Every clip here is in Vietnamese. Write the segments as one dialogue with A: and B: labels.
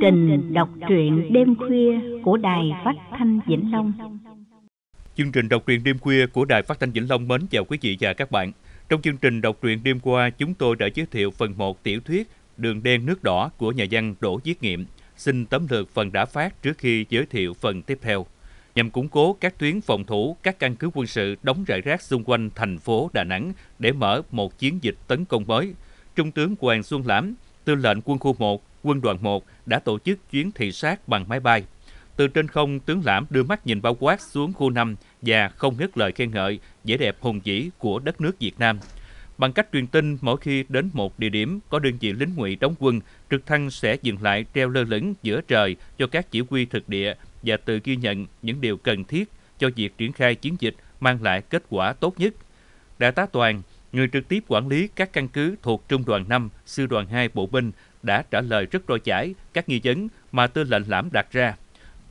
A: trình đọc truyện đêm khuya của Đài Phát Thanh Vĩnh Long.
B: Chương trình đọc truyện đêm khuya của Đài Phát Thanh Vĩnh Long mến chào quý vị và các bạn. Trong chương trình đọc truyện đêm qua, chúng tôi đã giới thiệu phần 1 tiểu thuyết Đường đen nước đỏ của nhà văn Đỗ Viết Nghiệm. Xin tấm lược phần đã phát trước khi giới thiệu phần tiếp theo nhằm củng cố các tuyến phòng thủ, các căn cứ quân sự đóng rải rác xung quanh thành phố Đà Nẵng để mở một chiến dịch tấn công mới. Trung tướng Hoàng Xuân Lãm, tư lệnh quân khu 1 quân đoàn 1 đã tổ chức chuyến thị sát bằng máy bay. Từ trên không, tướng lãm đưa mắt nhìn bao quát xuống khu 5 và không ngớt lời khen ngợi vẻ đẹp hùng vĩ của đất nước Việt Nam. Bằng cách truyền tin, mỗi khi đến một địa điểm có đơn vị lính ngụy đóng quân, trực thăng sẽ dừng lại treo lơ lửng giữa trời cho các chỉ huy thực địa và tự ghi nhận những điều cần thiết cho việc triển khai chiến dịch mang lại kết quả tốt nhất. Đại tá Toàn, người trực tiếp quản lý các căn cứ thuộc Trung đoàn 5, Sư đoàn 2 Bộ binh đã trả lời rất trôi chảy các nghi vấn mà tư lệnh lãm đặt ra.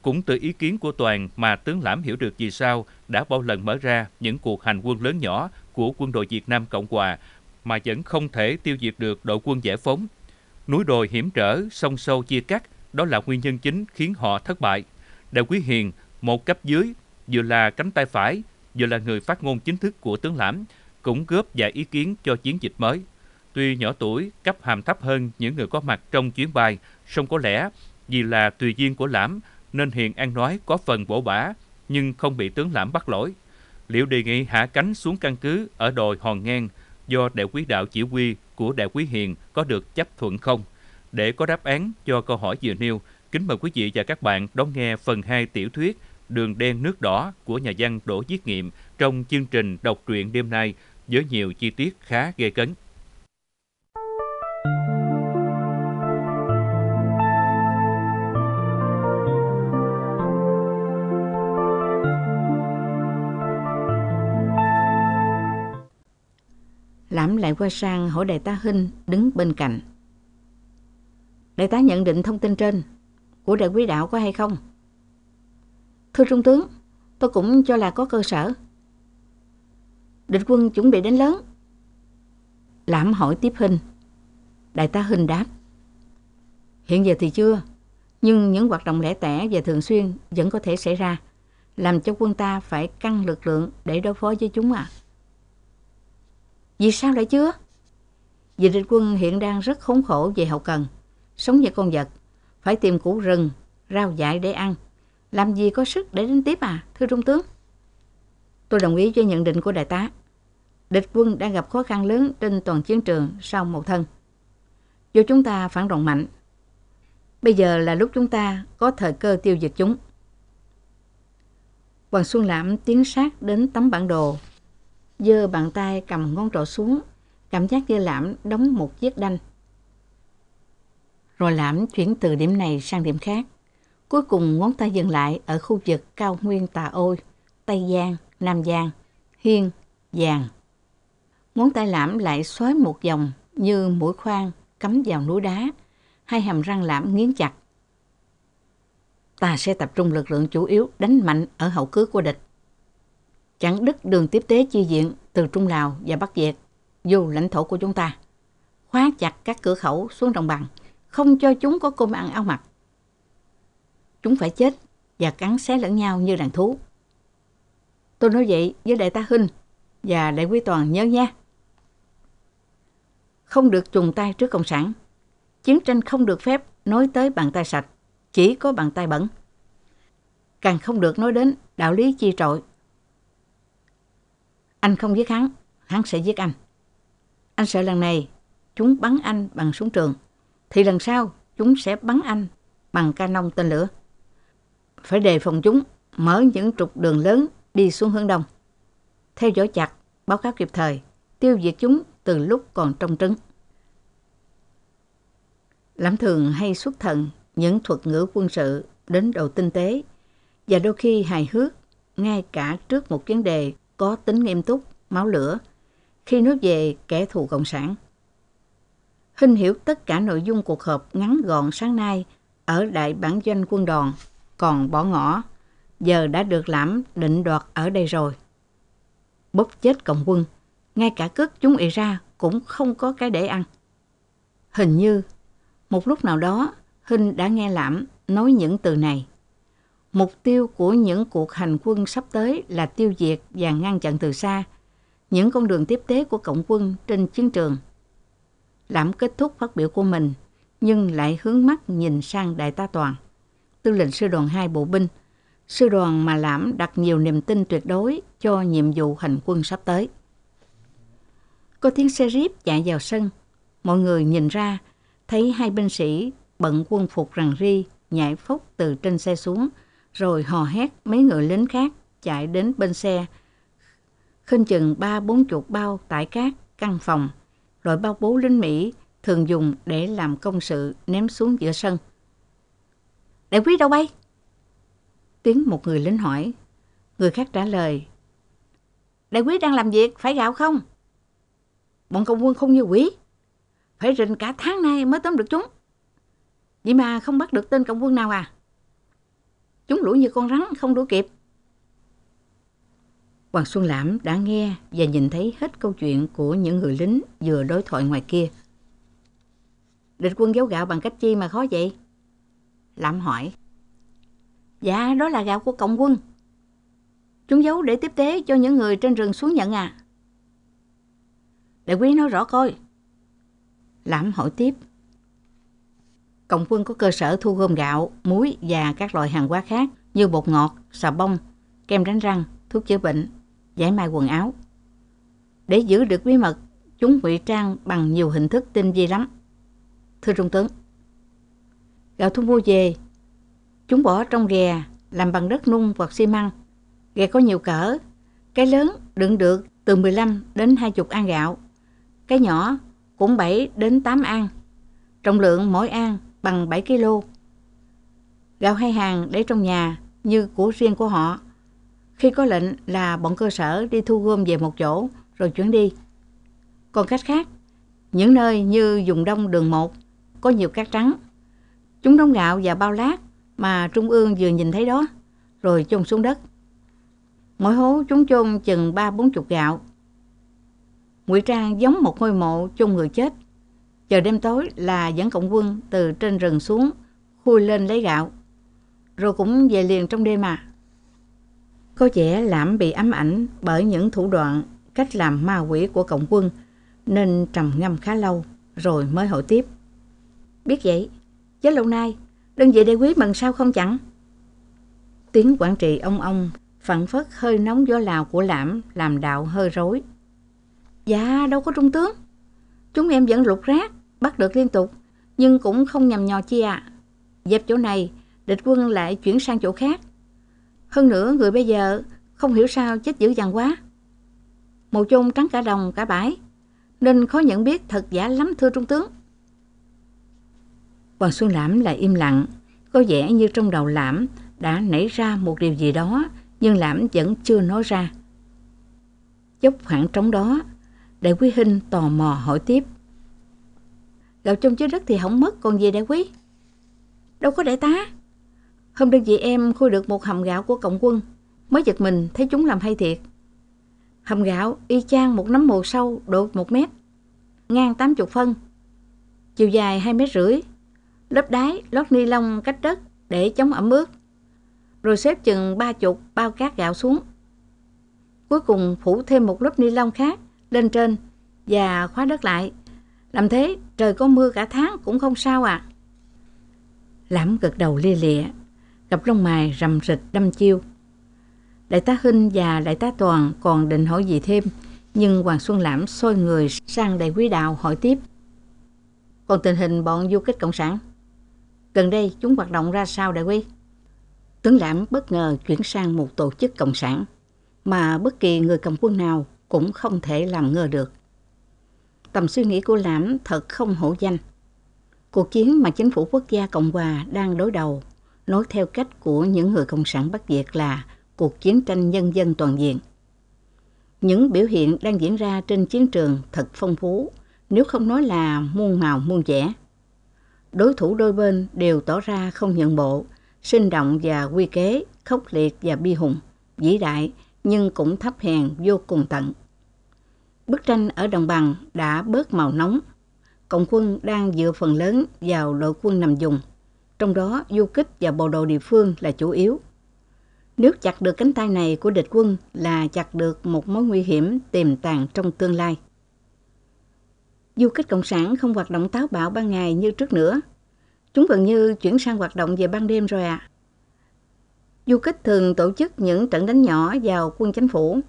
B: Cũng từ ý kiến của Toàn mà tướng lãm hiểu được vì sao đã bao lần mở ra những cuộc hành quân lớn nhỏ của quân đội Việt Nam Cộng Hòa mà vẫn không thể tiêu diệt được đội quân giải phóng. Núi đồi hiểm trở, sông sâu chia cắt, đó là nguyên nhân chính khiến họ thất bại. Đại quý Hiền, một cấp dưới, vừa là cánh tay phải, vừa là người phát ngôn chính thức của tướng lãm, cũng góp vài ý kiến cho chiến dịch mới. Tuy nhỏ tuổi, cấp hàm thấp hơn những người có mặt trong chuyến bay, song có lẽ vì là tùy viên của lãm nên Hiền An nói có phần bổ bả nhưng không bị tướng lãm bắt lỗi. Liệu đề nghị hạ cánh xuống căn cứ ở đồi Hòn Ngang do đại quý đạo chỉ huy của đại quý Hiền có được chấp thuận không? Để có đáp án cho câu hỏi vừa nêu, kính mời quý vị và các bạn đón nghe phần 2 tiểu thuyết Đường đen nước đỏ của nhà văn Đỗ Viết Nghiệm trong chương trình đọc truyện đêm nay với nhiều chi tiết khá gây cấn.
A: Lãm lại qua sang hỏi đại tá Hinh đứng bên cạnh. Đại tá nhận định thông tin trên của đại quý đạo có hay không? Thưa Trung tướng, tôi cũng cho là có cơ sở. Địch quân chuẩn bị đến lớn. Lãm hỏi tiếp hình. Đại tá Hình đáp. Hiện giờ thì chưa, nhưng những hoạt động lẻ tẻ và thường xuyên vẫn có thể xảy ra, làm cho quân ta phải căng lực lượng để đối phó với chúng À. Vì sao lại chưa? Vì địch quân hiện đang rất khốn khổ về hậu cần, sống như con vật, phải tìm củ rừng, rau dại để ăn – làm gì có sức để đánh tiếp à, thưa Trung tướng? Tôi đồng ý với nhận định của đại tá. Địch quân đang gặp khó khăn lớn trên toàn chiến trường sau một thân. Dù chúng ta phản động mạnh, bây giờ là lúc chúng ta có thời cơ tiêu diệt chúng. Hoàng Xuân Lãm tiến sát đến tấm bản đồ, giơ bàn tay cầm ngón trỏ xuống, cảm giác như Lãm đóng một chiếc đanh. Rồi Lãm chuyển từ điểm này sang điểm khác. Cuối cùng ngón tay dừng lại ở khu vực cao nguyên Tà Ôi, Tây Giang, Nam Giang, Hiên, Giàng. Ngón tay lãm lại xoáy một vòng như mũi khoan cắm vào núi đá, hai hàm răng lãm nghiến chặt. Ta sẽ tập trung lực lượng chủ yếu đánh mạnh ở hậu cứ của địch. Chẳng đứt đường tiếp tế chi viện từ Trung Lào và Bắc Việt vô lãnh thổ của chúng ta. Khóa chặt các cửa khẩu xuống đồng bằng, không cho chúng có cơm ăn áo mặc chúng phải chết và cắn xé lẫn nhau như đàn thú. Tôi nói vậy với đại tá Hinh và đại quý Toàn nhớ nha. Không được trùng tay trước Cộng sản. Chiến tranh không được phép nói tới bàn tay sạch, chỉ có bàn tay bẩn. Càng không được nói đến đạo lý chi trội. Anh không giết hắn, hắn sẽ giết anh. Anh sợ lần này chúng bắn anh bằng súng trường, thì lần sau chúng sẽ bắn anh bằng ca nông tên lửa phải đề phòng chúng mở những trục đường lớn đi xuống hướng đông. Theo dõi chặt, báo cáo kịp thời, tiêu diệt chúng từ lúc còn trong trứng. Lãm thường hay xuất thần những thuật ngữ quân sự đến độ tinh tế và đôi khi hài hước ngay cả trước một vấn đề có tính nghiêm túc, máu lửa khi nói về kẻ thù cộng sản. Hình hiểu tất cả nội dung cuộc họp ngắn gọn sáng nay ở Đại bản doanh quân đoàn còn bỏ ngỏ, giờ đã được lãm định đoạt ở đây rồi. Bóp chết cộng quân, ngay cả cướp chúng ị ra cũng không có cái để ăn. Hình như, một lúc nào đó, Hinh đã nghe lãm nói những từ này. Mục tiêu của những cuộc hành quân sắp tới là tiêu diệt và ngăn chặn từ xa những con đường tiếp tế của cộng quân trên chiến trường. Lãm kết thúc phát biểu của mình, nhưng lại hướng mắt nhìn sang đại ta Toàn tư lệnh sư đoàn 2 bộ binh, sư đoàn mà Lãm đặt nhiều niềm tin tuyệt đối cho nhiệm vụ hành quân sắp tới. Có tiếng xe ríp chạy vào sân, mọi người nhìn ra, thấy hai binh sĩ bận quân phục rằng ri nhảy phốc từ trên xe xuống, rồi hò hét mấy người lính khác chạy đến bên xe, khinh chừng ba bốn chục bao tải cát, căn phòng, loại bao bố lính Mỹ thường dùng để làm công sự ném xuống giữa sân. Đại quý đâu bay? Tiếng một người lính hỏi. Người khác trả lời. Đại quý đang làm việc, phải gạo không? Bọn công quân không như quý Phải rình cả tháng nay mới tóm được chúng. Vậy mà không bắt được tên công quân nào à? Chúng lũ như con rắn, không đủ kịp. Hoàng Xuân Lãm đã nghe và nhìn thấy hết câu chuyện của những người lính vừa đối thoại ngoài kia. Địch quân giấu gạo bằng cách chi mà khó vậy? Lãm hỏi. Dạ, đó là gạo của cộng quân. Chúng giấu để tiếp tế cho những người trên rừng xuống nhận à. Đại quý nói rõ coi. Lãm hỏi tiếp. Cộng quân có cơ sở thu gom gạo, muối và các loại hàng hóa khác như bột ngọt, xà bông, kem đánh răng, thuốc chữa bệnh, giải may quần áo. Để giữ được bí mật, chúng ngụy trang bằng nhiều hình thức tinh vi lắm. Thưa Trung tướng, gạo thu mua về. Chúng bỏ trong rè, làm bằng đất nung hoặc xi măng. Rè có nhiều cỡ, cái lớn đựng được từ 15 đến 20 an gạo, cái nhỏ cũng 7 đến 8 an. Trọng lượng mỗi an bằng 7 kg. Gạo hai hàng để trong nhà như của riêng của họ. Khi có lệnh là bọn cơ sở đi thu gom về một chỗ rồi chuyển đi. Còn cách khác, những nơi như vùng đông đường 1 có nhiều cát trắng Chúng đóng gạo và bao lát mà Trung ương vừa nhìn thấy đó, rồi chôn xuống đất. Mỗi hố chúng chôn chừng ba bốn chục gạo. Ngụy Trang giống một ngôi mộ chôn người chết. Chờ đêm tối là dẫn cộng quân từ trên rừng xuống, khui lên lấy gạo. Rồi cũng về liền trong đêm mà. Có vẻ lãm bị ám ảnh bởi những thủ đoạn, cách làm ma quỷ của cộng quân, nên trầm ngâm khá lâu, rồi mới hỏi tiếp. Biết vậy, với lâu nay, đơn vị để quý mần sao không chẳng? Tiếng quản trị ông ông, phản phất hơi nóng gió lào của lãm làm đạo hơi rối. Dạ, đâu có trung tướng. Chúng em vẫn lục rác, bắt được liên tục, nhưng cũng không nhầm nhò chi ạ. À. Dẹp chỗ này, địch quân lại chuyển sang chỗ khác. Hơn nữa, người bây giờ không hiểu sao chết dữ dằn quá. một chung trắng cả đồng cả bãi, nên khó nhận biết thật giả lắm thưa trung tướng. Hoàng Xuân Lãm lại im lặng, có vẻ như trong đầu Lãm đã nảy ra một điều gì đó, nhưng Lãm vẫn chưa nói ra. chốc khoảng trống đó, Đại Quý Hinh tò mò hỏi tiếp. Gạo trong chứa đất thì không mất, còn gì Đại Quý? Đâu có đại tá. Hôm đơn vị em khui được một hầm gạo của cộng quân, mới giật mình thấy chúng làm hay thiệt. Hầm gạo y chang một nấm mồ sâu độ một mét, ngang 80 phân, chiều dài hai mét rưỡi, lớp đáy, lót ni lông cách đất để chống ẩm ướt, rồi xếp chừng ba chục bao cát gạo xuống. Cuối cùng phủ thêm một lớp ni lông khác lên trên và khóa đất lại. Làm thế trời có mưa cả tháng cũng không sao À. Lãm gật đầu lia lịa, gặp lông mày rầm rịch đâm chiêu. Đại tá Hinh và đại tá Toàn còn định hỏi gì thêm, nhưng Hoàng Xuân Lãm xoay người sang đại quý đạo hỏi tiếp. Còn tình hình bọn du kích cộng sản Gần đây chúng hoạt động ra sao đại quý? Tướng lãm bất ngờ chuyển sang một tổ chức cộng sản mà bất kỳ người cầm quân nào cũng không thể làm ngờ được. Tầm suy nghĩ của lãm thật không hổ danh. Cuộc chiến mà chính phủ quốc gia Cộng hòa đang đối đầu, nói theo cách của những người cộng sản Bắc Việt là cuộc chiến tranh nhân dân toàn diện. Những biểu hiện đang diễn ra trên chiến trường thật phong phú, nếu không nói là muôn màu muôn vẻ đối thủ đôi bên đều tỏ ra không nhận bộ, sinh động và quy kế, khốc liệt và bi hùng, vĩ đại nhưng cũng thấp hèn vô cùng tận. Bức tranh ở đồng bằng đã bớt màu nóng, Cộng quân đang dựa phần lớn vào đội quân nằm dùng, trong đó du kích và bộ đội địa phương là chủ yếu. Nếu chặt được cánh tay này của địch quân là chặt được một mối nguy hiểm tiềm tàng trong tương lai du kích cộng sản không hoạt động táo bạo ban ngày như trước nữa. Chúng gần như chuyển sang hoạt động về ban đêm rồi ạ. À. Du kích thường tổ chức những trận đánh nhỏ vào quân chính phủ,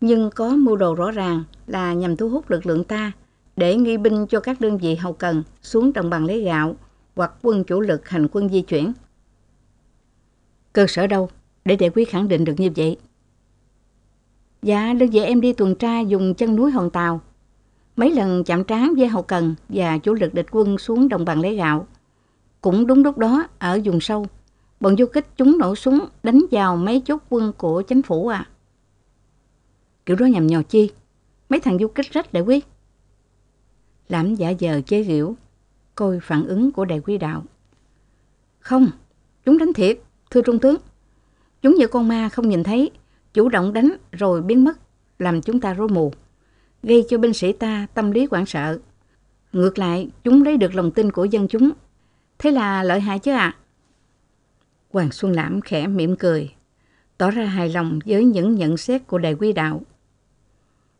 A: nhưng có mưu đồ rõ ràng là nhằm thu hút lực lượng ta để nghi binh cho các đơn vị hậu cần xuống đồng bằng lấy gạo hoặc quân chủ lực hành quân di chuyển. Cơ sở đâu để đại quý khẳng định được như vậy? Dạ, đơn vị em đi tuần tra dùng chân núi Hòn Tàu Mấy lần chạm trán với hậu cần và chủ lực địch quân xuống đồng bằng lấy gạo. Cũng đúng lúc đó, ở vùng sâu, bọn du kích chúng nổ súng đánh vào mấy chốt quân của chính phủ à. Kiểu đó nhằm nhò chi, mấy thằng du kích rách đại quý. Lãm giả giờ chế giễu, coi phản ứng của đại quý đạo. Không, chúng đánh thiệt, thưa trung tướng. Chúng như con ma không nhìn thấy, chủ động đánh rồi biến mất, làm chúng ta rối mù gây cho binh sĩ ta tâm lý hoảng sợ. Ngược lại, chúng lấy được lòng tin của dân chúng. Thế là lợi hại chứ ạ? À? Hoàng Xuân Lãm khẽ mỉm cười, tỏ ra hài lòng với những nhận xét của đại quy đạo.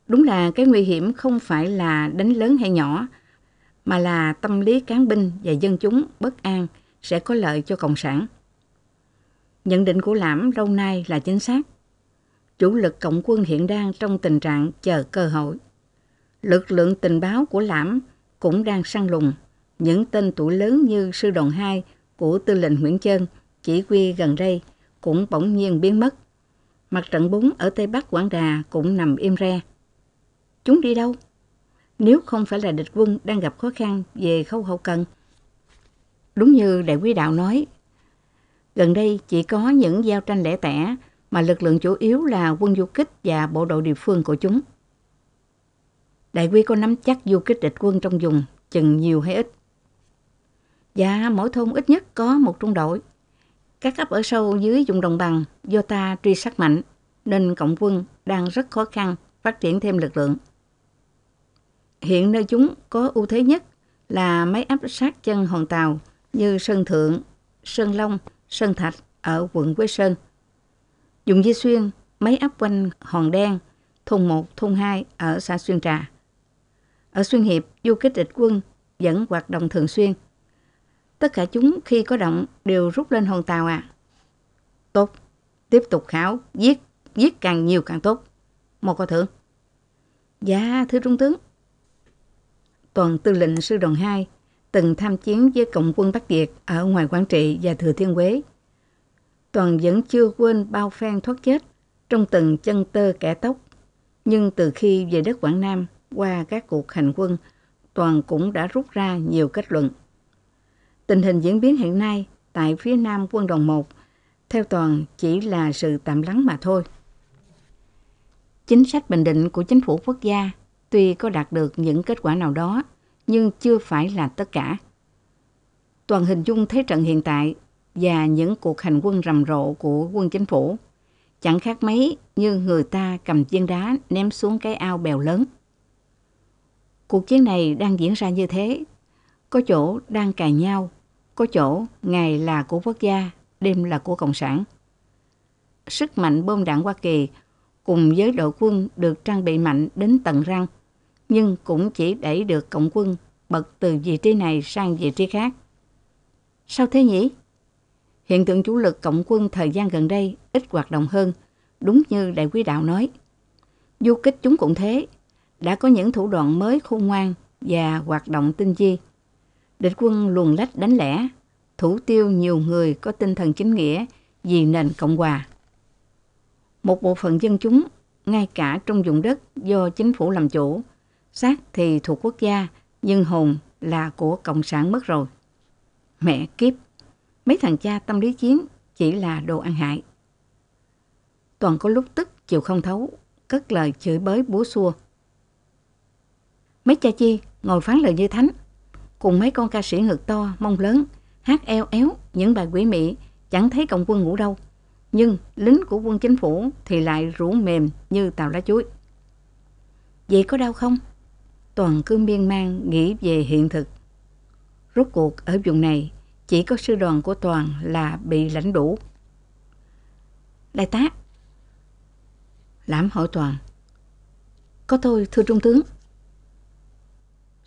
A: Đúng là cái nguy hiểm không phải là đánh lớn hay nhỏ, mà là tâm lý cán binh và dân chúng bất an sẽ có lợi cho Cộng sản. Nhận định của Lãm lâu nay là chính xác. Chủ lực Cộng quân hiện đang trong tình trạng chờ cơ hội. Lực lượng tình báo của lãm cũng đang săn lùng. Những tên tuổi lớn như sư đoàn 2 của tư lệnh Nguyễn Chơn chỉ huy gần đây cũng bỗng nhiên biến mất. Mặt trận 4 ở Tây Bắc Quảng Đà cũng nằm im re. Chúng đi đâu? Nếu không phải là địch quân đang gặp khó khăn về khâu hậu cần. Đúng như Đại quý đạo nói, gần đây chỉ có những giao tranh lẻ tẻ mà lực lượng chủ yếu là quân du kích và bộ đội địa phương của chúng. Đại Quy có nắm chắc du kích địch quân trong vùng chừng nhiều hay ít. Dạ, mỗi thôn ít nhất có một trung đội. Các ấp ở sâu dưới vùng đồng bằng do ta truy sát mạnh, nên cộng quân đang rất khó khăn phát triển thêm lực lượng. Hiện nơi chúng có ưu thế nhất là mấy ấp sát chân hòn tàu như Sơn Thượng, Sơn Long, Sơn Thạch ở quận Quế Sơn. Dùng Di Xuyên, mấy ấp quanh Hòn Đen, thôn 1, thôn 2 ở xã Xuyên Trà. Ở Xuyên Hiệp, du kích địch quân vẫn hoạt động thường xuyên. Tất cả chúng khi có động đều rút lên hòn tàu à. Tốt, tiếp tục khảo, giết, giết càng nhiều càng tốt. Một câu thưởng. Dạ, thưa Trung tướng. Toàn tư lệnh sư đoàn 2 từng tham chiến với Cộng quân Bắc Việt ở ngoài Quảng Trị và Thừa Thiên Huế. Toàn vẫn chưa quên bao phen thoát chết trong từng chân tơ kẻ tóc. Nhưng từ khi về đất Quảng Nam, qua các cuộc hành quân, Toàn cũng đã rút ra nhiều kết luận. Tình hình diễn biến hiện nay tại phía nam quân đồng 1, theo Toàn chỉ là sự tạm lắng mà thôi. Chính sách bình định của chính phủ quốc gia tuy có đạt được những kết quả nào đó, nhưng chưa phải là tất cả. Toàn hình dung thế trận hiện tại và những cuộc hành quân rầm rộ của quân chính phủ. Chẳng khác mấy như người ta cầm viên đá ném xuống cái ao bèo lớn. Cuộc chiến này đang diễn ra như thế. Có chỗ đang cài nhau, có chỗ ngày là của quốc gia, đêm là của Cộng sản. Sức mạnh bom đạn Hoa Kỳ cùng với đội quân được trang bị mạnh đến tận răng, nhưng cũng chỉ đẩy được Cộng quân bật từ vị trí này sang vị trí khác. Sao thế nhỉ? Hiện tượng chủ lực Cộng quân thời gian gần đây ít hoạt động hơn, đúng như Đại quý đạo nói. Du kích chúng cũng thế, đã có những thủ đoạn mới khôn ngoan và hoạt động tinh vi. Địch quân luồn lách đánh lẻ, thủ tiêu nhiều người có tinh thần chính nghĩa vì nền Cộng hòa. Một bộ phận dân chúng, ngay cả trong vùng đất do chính phủ làm chủ, xác thì thuộc quốc gia, nhưng hồn là của Cộng sản mất rồi. Mẹ kiếp, mấy thằng cha tâm lý chiến chỉ là đồ ăn hại. Toàn có lúc tức chịu không thấu, cất lời chửi bới búa xua. Mấy cha chi ngồi phán lời như thánh, cùng mấy con ca sĩ ngực to, mông lớn, hát eo éo những bài quỷ mị, chẳng thấy cộng quân ngủ đâu. Nhưng lính của quân chính phủ thì lại rũ mềm như tàu lá chuối. Vậy có đau không? Toàn cứ miên man nghĩ về hiện thực. Rốt cuộc ở vùng này, chỉ có sư đoàn của Toàn là bị lãnh đủ. Đại tá Lãm hỏi Toàn Có tôi thưa trung tướng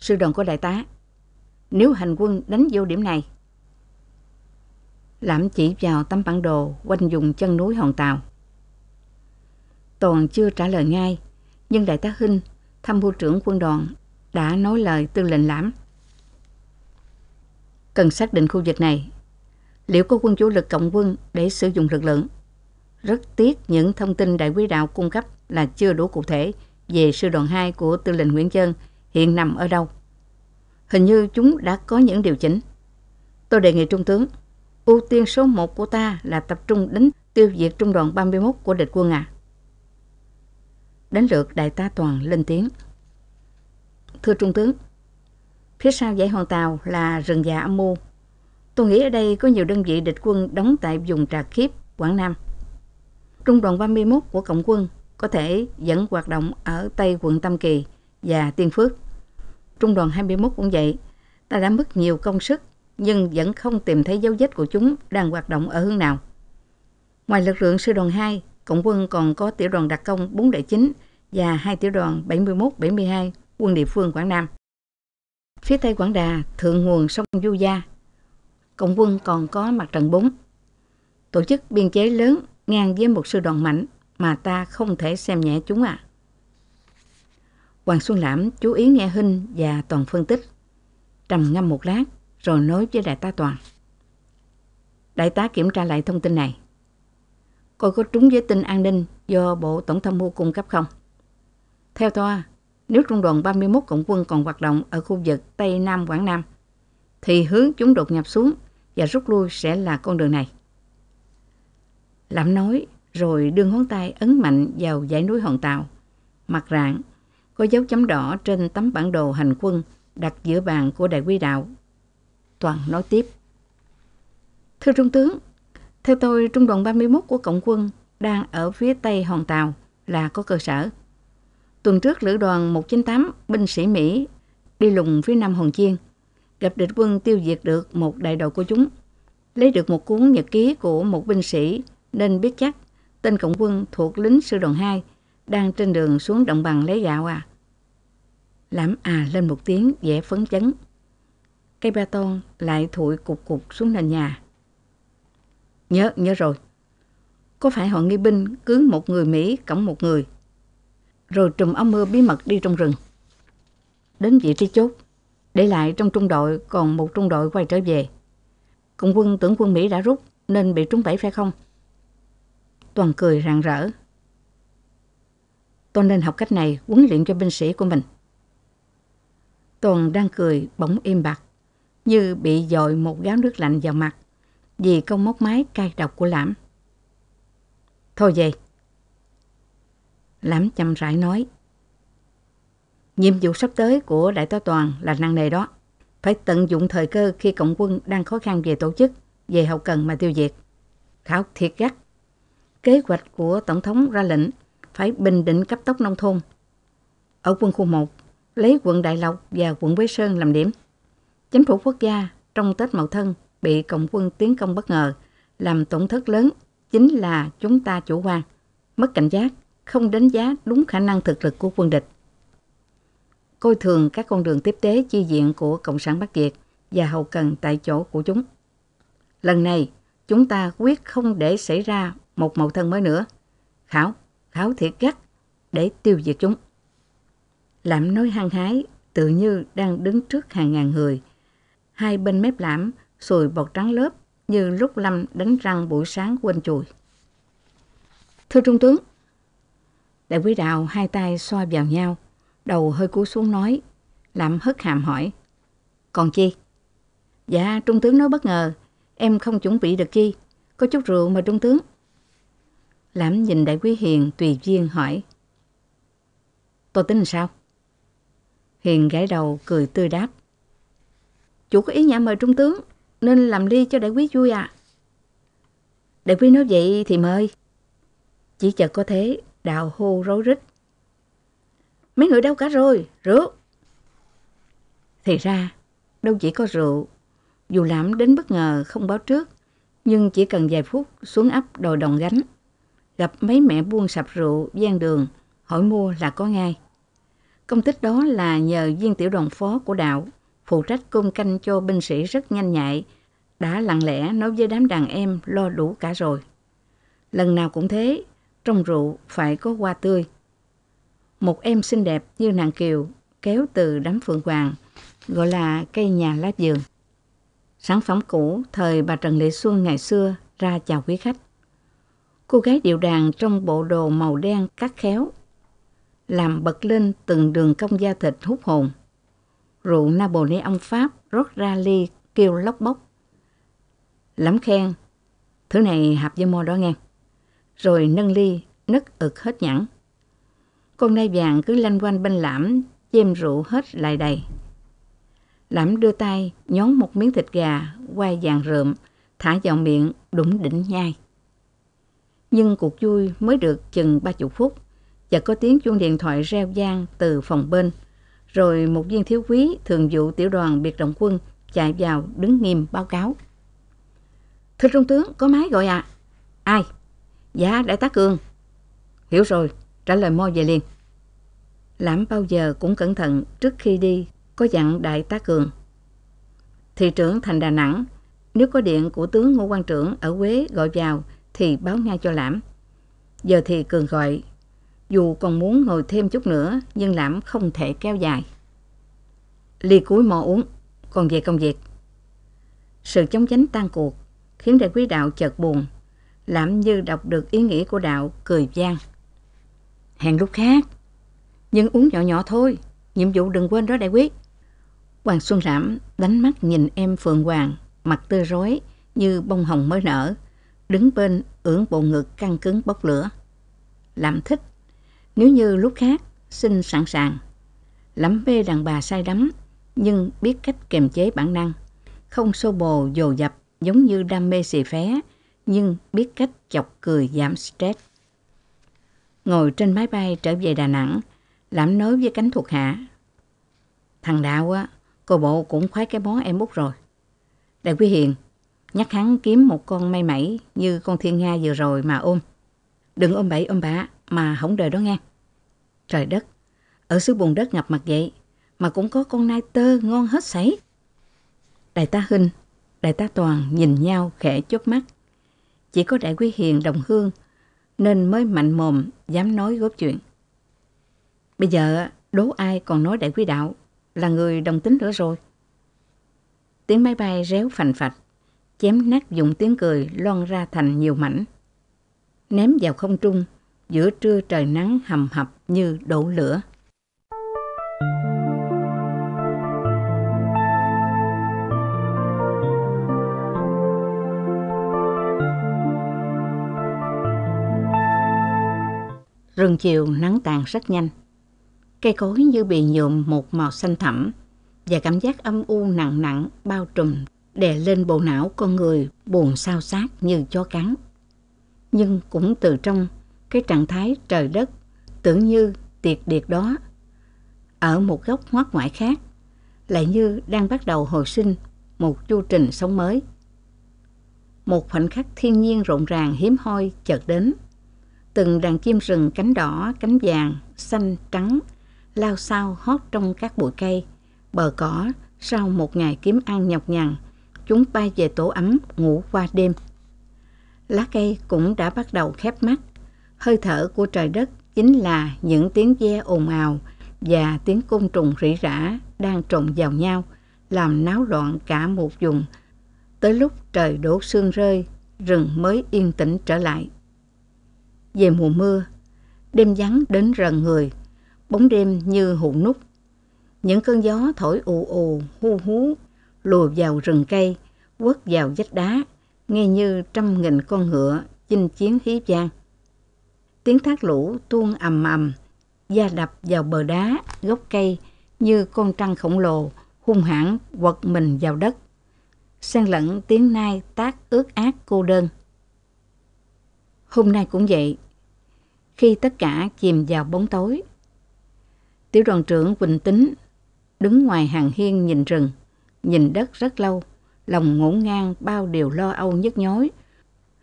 A: sư đoàn của đại tá. Nếu hành quân đánh vô điểm này. Lãm chỉ vào tấm bản đồ quanh vùng chân núi Hòn Tàu. Toàn chưa trả lời ngay, nhưng đại tá Hinh, tham mưu trưởng quân đoàn, đã nói lời tư lệnh lãm. Cần xác định khu vực này. Liệu có quân chủ lực cộng quân để sử dụng lực lượng? Rất tiếc những thông tin đại quý đạo cung cấp là chưa đủ cụ thể về sư đoàn 2 của tư lệnh Nguyễn Trân hiện nằm ở đâu. Hình như chúng đã có những điều chỉnh. Tôi đề nghị Trung tướng, ưu tiên số 1 của ta là tập trung đánh tiêu diệt trung đoàn 31 của địch quân à. đánh lượt đại tá Toàn lên tiếng. Thưa Trung tướng, phía sau dãy hòn tàu là rừng già âm mưu. Tôi nghĩ ở đây có nhiều đơn vị địch quân đóng tại vùng Trà Kiếp, Quảng Nam. Trung đoàn 31 của Cộng quân có thể dẫn hoạt động ở Tây quận Tam Kỳ và Tiên Phước. Trung đoàn 21 cũng vậy. Ta đã mất nhiều công sức, nhưng vẫn không tìm thấy dấu vết của chúng đang hoạt động ở hướng nào. Ngoài lực lượng sư đoàn 2, Cộng quân còn có tiểu đoàn đặc công 4 đại và hai tiểu đoàn 71-72 quân địa phương Quảng Nam. Phía Tây Quảng Đà, thượng nguồn sông Du Gia, Cộng quân còn có mặt trận 4. Tổ chức biên chế lớn ngang với một sư đoàn mạnh mà ta không thể xem nhẹ chúng ạ. À. Hoàng Xuân Lãm chú ý nghe Hinh và Toàn phân tích. Trầm ngâm một lát rồi nói với đại tá Toàn. Đại tá kiểm tra lại thông tin này. Coi có trúng với tin an ninh do Bộ Tổng tham mưu cung cấp không? Theo toa, nếu trung đoàn 31 Cộng quân còn hoạt động ở khu vực Tây Nam Quảng Nam, thì hướng chúng đột nhập xuống và rút lui sẽ là con đường này. Lãm nói rồi đưa ngón tay ấn mạnh vào dãy núi Hòn Tàu, mặt rạng có dấu chấm đỏ trên tấm bản đồ hành quân đặt giữa bàn của đại quý đạo. Toàn nói tiếp. Thưa Trung tướng, theo tôi Trung đoàn 31 của Cộng quân đang ở phía tây hòn tàu là có cơ sở. Tuần trước lữ đoàn 198 binh sĩ Mỹ đi lùng phía nam Hòn Chiên, gặp địch quân tiêu diệt được một đại đội của chúng. Lấy được một cuốn nhật ký của một binh sĩ nên biết chắc tên Cộng quân thuộc lính sư đoàn 2 đang trên đường xuống đồng bằng lấy gạo à? Lãm à lên một tiếng vẻ phấn chấn. Cây ba tôn lại thụi cục cục xuống nền nhà. Nhớ, nhớ rồi. Có phải họ nghi binh cứ một người Mỹ cõng một người? Rồi trùm áo mưa bí mật đi trong rừng. Đến vị trí chốt, để lại trong trung đội còn một trung đội quay trở về. Cộng quân tưởng quân Mỹ đã rút nên bị trúng bẫy phải không? Toàn cười rạng rỡ. Tôi nên học cách này huấn luyện cho binh sĩ của mình. tuần đang cười bỗng im bặt, như bị dội một gáo nước lạnh vào mặt vì câu móc máy cay độc của Lãm. Thôi vậy Lãm chăm rãi nói. Nhiệm vụ sắp tới của Đại tá Toàn là năng nề đó. Phải tận dụng thời cơ khi cộng quân đang khó khăn về tổ chức, về hậu cần mà tiêu diệt. Thảo thiệt gắt. Kế hoạch của Tổng thống ra lệnh phải bình định cấp tốc nông thôn. Ở quân khu 1, lấy quận Đại Lộc và quận Quế Sơn làm điểm. Chính phủ quốc gia trong Tết Mậu Thân bị Cộng quân tiến công bất ngờ, làm tổn thất lớn chính là chúng ta chủ quan, mất cảnh giác, không đánh giá đúng khả năng thực lực của quân địch. Coi thường các con đường tiếp tế chi diện của Cộng sản Bắc Việt và hậu cần tại chỗ của chúng. Lần này, chúng ta quyết không để xảy ra một mậu thân mới nữa. Khảo, tháo thiệt gắt để tiêu diệt chúng. Lãm nói hăng hái, tự như đang đứng trước hàng ngàn người. Hai bên mép lãm sùi bọt trắng lớp như lúc Lâm đánh răng buổi sáng quên chùi. Thưa Trung tướng, đại quý đạo hai tay xoa vào nhau, đầu hơi cúi xuống nói, làm hất hàm hỏi. Còn chi? Dạ, Trung tướng nói bất ngờ, em không chuẩn bị được chi, có chút rượu mà Trung tướng. Lãm nhìn đại quý Hiền tùy duyên hỏi. Tôi tính sao? Hiền gãi đầu cười tươi đáp. Chủ có ý nhà mời trung tướng, nên làm ly cho đại quý vui à. Đại quý nói vậy thì mời. Chỉ chợt có thế, đào hô rối rít. Mấy người đâu cả rồi, rượu. Thì ra, đâu chỉ có rượu. Dù lãm đến bất ngờ không báo trước, nhưng chỉ cần vài phút xuống ấp đồ đồng gánh gặp mấy mẹ buôn sạp rượu gian đường, hỏi mua là có ngay. Công tích đó là nhờ viên tiểu đoàn phó của đạo, phụ trách cung canh cho binh sĩ rất nhanh nhạy, đã lặng lẽ nói với đám đàn em lo đủ cả rồi. Lần nào cũng thế, trong rượu phải có hoa tươi. Một em xinh đẹp như nàng kiều kéo từ đám phượng hoàng, gọi là cây nhà lá giường. Sản phẩm cũ thời bà Trần Lệ Xuân ngày xưa ra chào quý khách. Cô gái điệu đàn trong bộ đồ màu đen cắt khéo, làm bật lên từng đường cong da thịt hút hồn. Rượu Nabonê ông Pháp rót ra ly kêu lóc bóc. Lắm khen, thứ này hạp với mô đó nghe. Rồi nâng ly, nấc ực hết nhẵn. Con nai vàng cứ lanh quanh bên lãm, chêm rượu hết lại đầy. Lãm đưa tay, nhón một miếng thịt gà, quay vàng rượm, thả vào miệng, đủng đỉnh nhai nhưng cuộc vui mới được chừng ba chục phút và có tiếng chuông điện thoại reo vang từ phòng bên. Rồi một viên thiếu quý thường vụ tiểu đoàn biệt động quân chạy vào đứng nghiêm báo cáo. Thưa Trung tướng, có máy gọi ạ. À? Ai? Dạ, Đại tá Cường. Hiểu rồi, trả lời mo về liền. Lãm bao giờ cũng cẩn thận trước khi đi, có dặn Đại tá Cường. Thị trưởng thành Đà Nẵng, nếu có điện của tướng Ngô Quang Trưởng ở Quế gọi vào, thì báo ngay cho lãm. Giờ thì Cường gọi, dù còn muốn ngồi thêm chút nữa nhưng lãm không thể kéo dài. Ly cuối mò uống, còn về công việc. Sự chống chánh tan cuộc khiến đại quý đạo chợt buồn. Lãm như đọc được ý nghĩa của đạo cười gian. Hẹn lúc khác, nhưng uống nhỏ nhỏ thôi, nhiệm vụ đừng quên đó đại quý. Hoàng Xuân lãm đánh mắt nhìn em Phượng Hoàng, mặt tươi rối như bông hồng mới nở đứng bên ưỡn bộ ngực căng cứng bốc lửa. Làm thích, nếu như lúc khác, xin sẵn sàng. Lắm mê đàn bà say đắm, nhưng biết cách kiềm chế bản năng. Không xô bồ dồ dập giống như đam mê xì phé, nhưng biết cách chọc cười giảm stress. Ngồi trên máy bay trở về Đà Nẵng, Lãm nói với cánh thuộc hạ. Thằng Đạo á, cô bộ cũng khoái cái món em bút rồi. Đại quý Hiền, nhắc hắn kiếm một con may mẩy như con thiên nga vừa rồi mà ôm. Đừng ôm bậy ôm bạ mà hỏng đời đó nghe. Trời đất, ở xứ bùn đất ngập mặt vậy mà cũng có con nai tơ ngon hết sảy. Đại tá Hinh, đại tá Toàn nhìn nhau khẽ chớp mắt. Chỉ có đại quý hiền đồng hương nên mới mạnh mồm dám nói góp chuyện. Bây giờ đố ai còn nói đại quý đạo là người đồng tính nữa rồi. Tiếng máy bay réo phành phạch chém nát dùng tiếng cười loan ra thành nhiều mảnh. Ném vào không trung, giữa trưa trời nắng hầm hập như đổ lửa. Rừng chiều nắng tàn rất nhanh. Cây cối như bị nhuộm một màu xanh thẳm và cảm giác âm u nặng nặng bao trùm đè lên bộ não con người buồn sao xác như chó cắn. Nhưng cũng từ trong cái trạng thái trời đất tưởng như tiệc điệt đó, ở một góc ngoác ngoại khác, lại như đang bắt đầu hồi sinh một chu trình sống mới. Một khoảnh khắc thiên nhiên rộn ràng hiếm hoi chợt đến. Từng đàn chim rừng cánh đỏ, cánh vàng, xanh, trắng, lao sao hót trong các bụi cây, bờ cỏ sau một ngày kiếm ăn nhọc nhằn chúng bay về tổ ấm ngủ qua đêm. Lá cây cũng đã bắt đầu khép mắt. Hơi thở của trời đất chính là những tiếng ve ồn ào và tiếng côn trùng rỉ rả đang trộn vào nhau, làm náo loạn cả một vùng. Tới lúc trời đổ sương rơi, rừng mới yên tĩnh trở lại. Về mùa mưa, đêm vắng đến rần người, bóng đêm như hụ nút. Những cơn gió thổi ù ù, hu hú lùa vào rừng cây, quất vào vách đá, nghe như trăm nghìn con ngựa chinh chiến hí vang. Tiếng thác lũ tuôn ầm ầm, da đập vào bờ đá, gốc cây như con trăng khổng lồ hung hãn quật mình vào đất. Xen lẫn tiếng nai tác ướt át cô đơn. Hôm nay cũng vậy, khi tất cả chìm vào bóng tối. Tiểu đoàn trưởng Quỳnh Tính đứng ngoài hàng hiên nhìn rừng nhìn đất rất lâu, lòng ngổn ngang bao điều lo âu nhức nhối.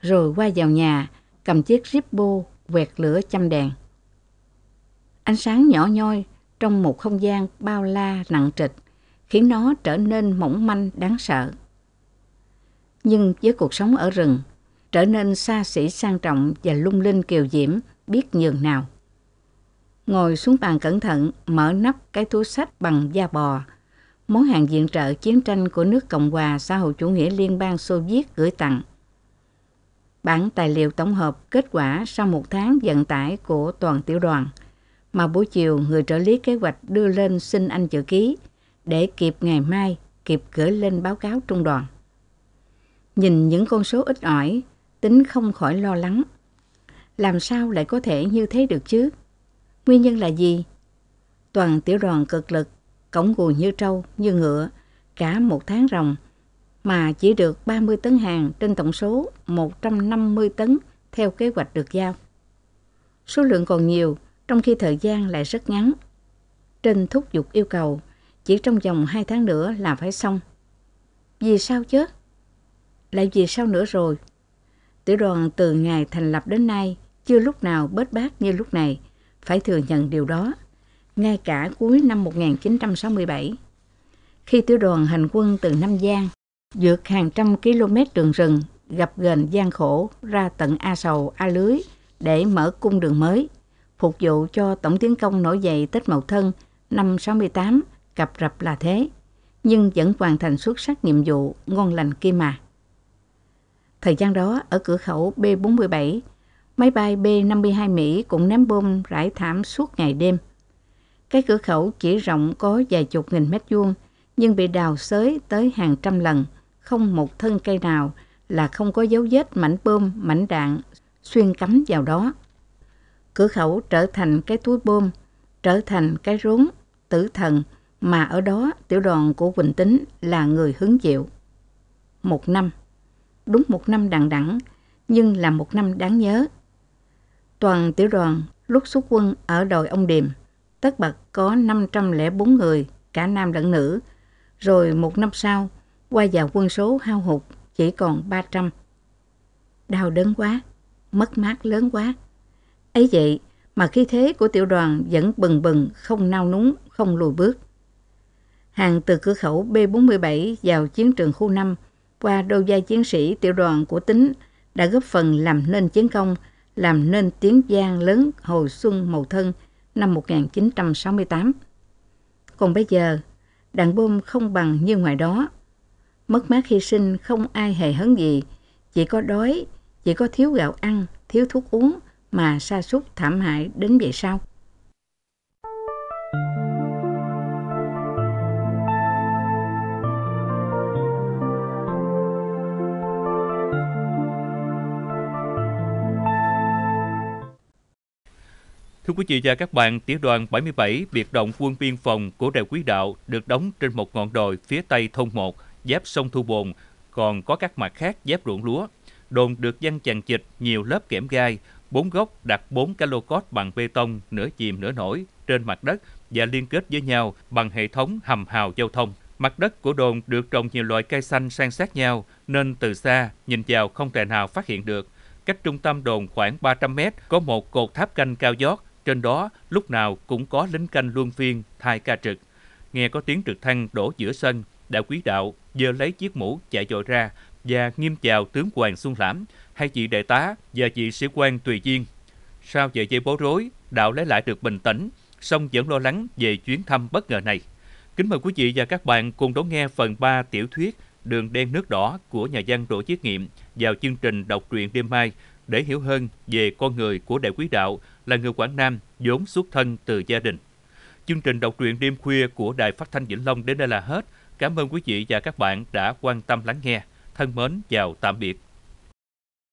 A: Rồi qua vào nhà, cầm chiếc bô quẹt lửa chăm đèn. Ánh sáng nhỏ nhoi trong một không gian bao la nặng trịch, khiến nó trở nên mỏng manh đáng sợ. Nhưng với cuộc sống ở rừng, trở nên xa xỉ sang trọng và lung linh kiều diễm biết nhường nào. Ngồi xuống bàn cẩn thận, mở nắp cái túi sách bằng da bò, món hàng viện trợ chiến tranh của nước Cộng hòa xã hội chủ nghĩa Liên bang Xô Viết gửi tặng. Bản tài liệu tổng hợp kết quả sau một tháng vận tải của toàn tiểu đoàn, mà buổi chiều người trợ lý kế hoạch đưa lên xin anh chữ ký để kịp ngày mai kịp gửi lên báo cáo trung đoàn. Nhìn những con số ít ỏi, tính không khỏi lo lắng. Làm sao lại có thể như thế được chứ? Nguyên nhân là gì? Toàn tiểu đoàn cực lực cổng cuồng như trâu, như ngựa, cả một tháng ròng, mà chỉ được 30 tấn hàng trên tổng số 150 tấn theo kế hoạch được giao. Số lượng còn nhiều, trong khi thời gian lại rất ngắn. Trên thúc giục yêu cầu, chỉ trong vòng 2 tháng nữa là phải xong. Vì sao chứ? Lại vì sao nữa rồi? Tiểu đoàn từ ngày thành lập đến nay chưa lúc nào bết bát như lúc này, phải thừa nhận điều đó ngay cả cuối năm 1967. Khi tiểu đoàn hành quân từ Nam Giang, vượt hàng trăm km đường rừng, gặp gềnh gian khổ ra tận A Sầu, A Lưới để mở cung đường mới, phục vụ cho tổng tiến công nổi dậy Tết Mậu Thân năm 68, cặp rập là thế, nhưng vẫn hoàn thành xuất sắc nhiệm vụ ngon lành kia mà. Thời gian đó, ở cửa khẩu B-47, máy bay B-52 Mỹ cũng ném bom rải thảm suốt ngày đêm. Cái cửa khẩu chỉ rộng có vài chục nghìn mét vuông, nhưng bị đào xới tới hàng trăm lần, không một thân cây nào là không có dấu vết mảnh bơm, mảnh đạn xuyên cắm vào đó. Cửa khẩu trở thành cái túi bơm, trở thành cái rốn, tử thần mà ở đó tiểu đoàn của Quỳnh Tính là người hứng chịu. Một năm, đúng một năm đằng đẳng nhưng là một năm đáng nhớ. Toàn tiểu đoàn lúc xuất quân ở đồi ông Điềm tất bật có 504 người, cả nam lẫn nữ. Rồi một năm sau, qua vào quân số hao hụt chỉ còn 300. Đau đớn quá, mất mát lớn quá. Ấy vậy mà khí thế của tiểu đoàn vẫn bừng bừng, không nao núng, không lùi bước. Hàng từ cửa khẩu B47 vào chiến trường khu 5 qua đô gia chiến sĩ tiểu đoàn của tính đã góp phần làm nên chiến công, làm nên tiếng giang lớn hồi xuân màu thân năm 1968. Còn bây giờ, đạn bom không bằng như ngoài đó. Mất mát hy sinh không ai hề hấn gì, chỉ có đói, chỉ có thiếu gạo ăn, thiếu thuốc uống mà sa sút thảm hại đến vậy sao?
B: Thưa quý vị và các bạn, tiểu đoàn 77 biệt động quân biên phòng của đèo Quý Đạo được đóng trên một ngọn đồi phía tây thôn 1, giáp sông Thu Bồn, còn có các mặt khác giáp ruộng lúa. Đồn được dân chằng chịt nhiều lớp kẽm gai, bốn góc đặt bốn cái cốt bằng bê tông nửa chìm nửa nổi trên mặt đất và liên kết với nhau bằng hệ thống hầm hào giao thông. Mặt đất của đồn được trồng nhiều loại cây xanh san sát nhau nên từ xa nhìn vào không thể nào phát hiện được. Cách trung tâm đồn khoảng 300 mét có một cột tháp canh cao giót trên đó, lúc nào cũng có lính canh luân phiên thay ca trực. Nghe có tiếng trực thăng đổ giữa sân, đại quý đạo giờ lấy chiếc mũ chạy dội ra và nghiêm chào tướng Hoàng Xuân Lãm, hai chị đại tá và chị sĩ quan Tùy Diên. Sau vậy dây bối rối, đạo lấy lại được bình tĩnh, song vẫn lo lắng về chuyến thăm bất ngờ này. Kính mời quý vị và các bạn cùng đón nghe phần 3 tiểu thuyết Đường đen nước đỏ của nhà văn Đỗ Chiết Nghiệm vào chương trình đọc truyện đêm mai để hiểu hơn về con người của đại quý đạo là người Quảng Nam, vốn xuất thân từ gia đình. Chương trình đọc truyện đêm khuya của Đài Phát thanh Vĩnh Long đến đây là hết. Cảm ơn quý vị và các bạn đã quan tâm lắng nghe. Thân mến, chào tạm biệt.